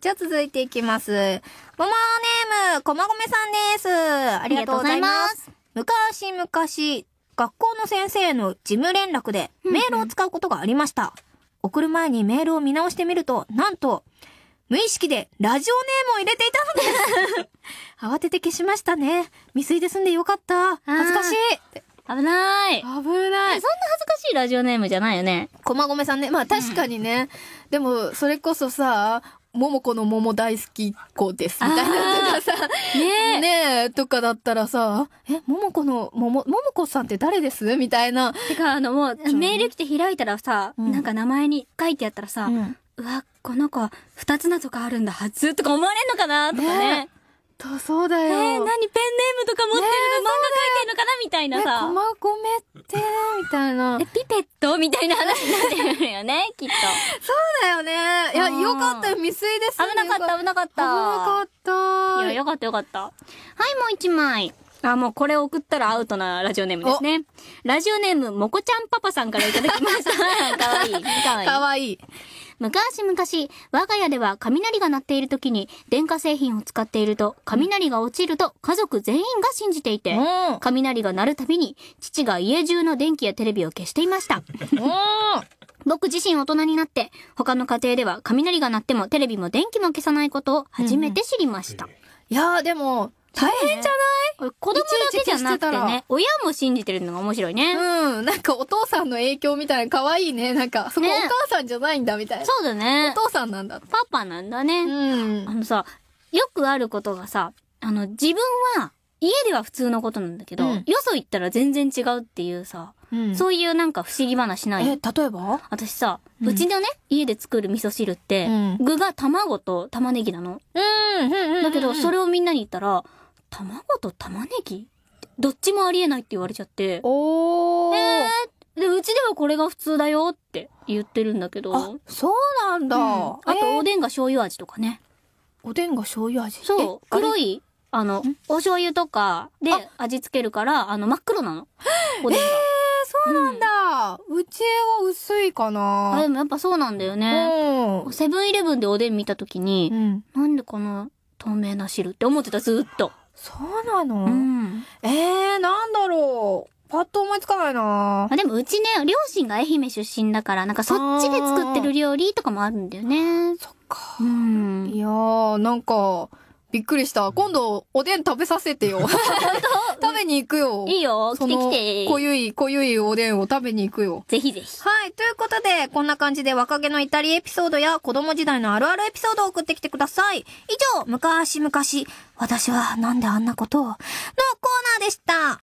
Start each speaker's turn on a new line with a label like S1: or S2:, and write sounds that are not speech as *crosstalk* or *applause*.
S1: じゃあ続いていきます。ももネーム、こまごめさんです。ありがとうございます。昔々、学校の先生の事務連絡でメールを使うことがありました。送る前にメールを見直してみると、なんと、無意識でラジオネームを入れていたのです。*laughs* 慌てて消しましたね。未遂で済んでよかった。恥ずかしい。危ない。危ない。そんなしいラジオネームじゃないよね。駒込さんね。まあ確かにね。うん、でも、それこそさ、桃子の桃大好き子ですみたいなとかさ、ねねえ、とかだったらさ、え、桃子の桃、桃子さんって誰ですみたいな。てか、あのもう、メール来て開いたらさ、うん、なんか名前に書いてあったらさ、うん、うわ、この子、二つ名とかあるんだ、はずとか思われんのかなとかねねと、そうだよ。えー、何ペンネームとか持ってるの、漫画書いてんのかなみたいなさ。ね、駒込てみたいな。え、ピペットみたいな話になってるよね、*laughs* きっと。そうだよね。いや、よかったよ、未遂です、ね、危なかった、危なかった。危なかった。いや、よかった、よかった。はい、もう一枚。あ、もうこれ送ったらアウトなラジオネームですね。ラジオネーム、もこちゃんパパさんからいただきました。かわいい。かわいい。かわいい。昔々、我が家では雷が鳴っている時に電化製品を使っていると、雷が落ちると家族全員が信じていて、雷が鳴るたびに父が家中の電気やテレビを消していました。僕自身大人になって、他の家庭では雷が鳴ってもテレビも電気も消さないことを初めて知りました。うんうん、いやーでも、大変じゃない、子供だけじゃなくてね、親も信じてるのが面白いね。うん。なんかお父さんの影響みたいな可愛いね。なんか、そこお母さんじゃないんだみたいな。そうだね。お父さんなんだ。パパなんだね。うん。あのさ、よくあることがさ、あの、自分は、家では普通のことなんだけど、うん、よそ行ったら全然違うっていうさ、うん、そういうなんか不思議話ないえ、例えば私さ、うちのね、家で作る味噌汁って、具が卵と玉ねぎなの。うん、だけど、それをみんなに言ったら、卵と玉ねぎどっちもありえないって言われちゃって。おー。えー、で、うちではこれが普通だよって言ってるんだけど。そうなんだ、うん、あと、おでんが醤油味とかね。おでんが醤油味そう。黒い、あの、お醤油とかで味付けるから、あの、真っ黒なの。おでんが。えー、そうなんだ、うん、うちは薄いかなあ、でもやっぱそうなんだよね。セブンイレブンでおでん見たときに、うん、なんでこの透明な汁って思ってた、ずっと。そうなの、うん、えー、なんだろう。パッと思いつかないなあでもうちね、両親が愛媛出身だから、なんかそっちで作ってる料理とかもあるんだよね。そっか。うん。いやー、なんか、びっくりした。今度、おでん食べさせてよ。本 *laughs* べに行くよ。いいよ。来て来て。濃ゆい、濃ゆいおでんを食べに行くよ。ぜひぜひ。はい。ということで、こんな感じで若気の至りエピソードや子供時代のあるあるエピソードを送ってきてください。以上、昔々、私はなんであんなことを、のコーナーでした。